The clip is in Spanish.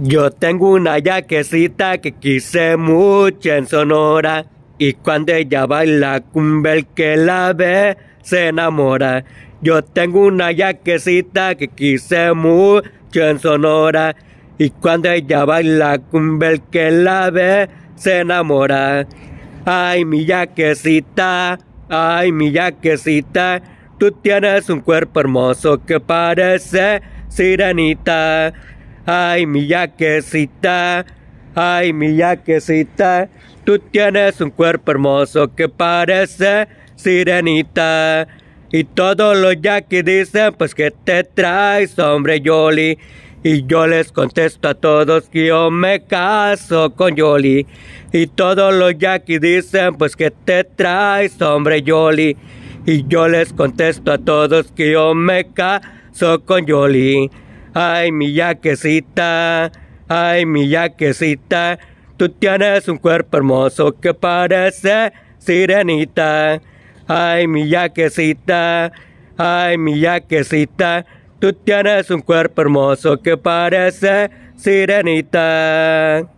Yo tengo una yaquecita que quise mucho en Sonora y cuando ella baila cumbia el que la ve se enamora. Yo tengo una yaquecita que quise mucho en Sonora y cuando ella baila cumbia el que la ve se enamora. Ay mi yaquecita, ay mi yaquecita, tú tienes un cuerpo hermoso que parece sirenita ay mi yaquecita, ay mi yaquecita, tú tienes un cuerpo hermoso que parece sirenita. Y todos los yaquis dicen, pues que te traes, hombre Yoli. Y yo les contesto a todos que yo me caso con Yoli. Y todos los yaquis dicen, pues que te traes, hombre Yoli. Y yo les contesto a todos que yo me caso con Yoli. Ay, mi yaquecita, ay, mi yaquecita, tú tienes un cuerpo hermoso que parece sirenita. Ay, mi yaquecita, ay, mi yaquecita, tú tienes un cuerpo hermoso que parece sirenita.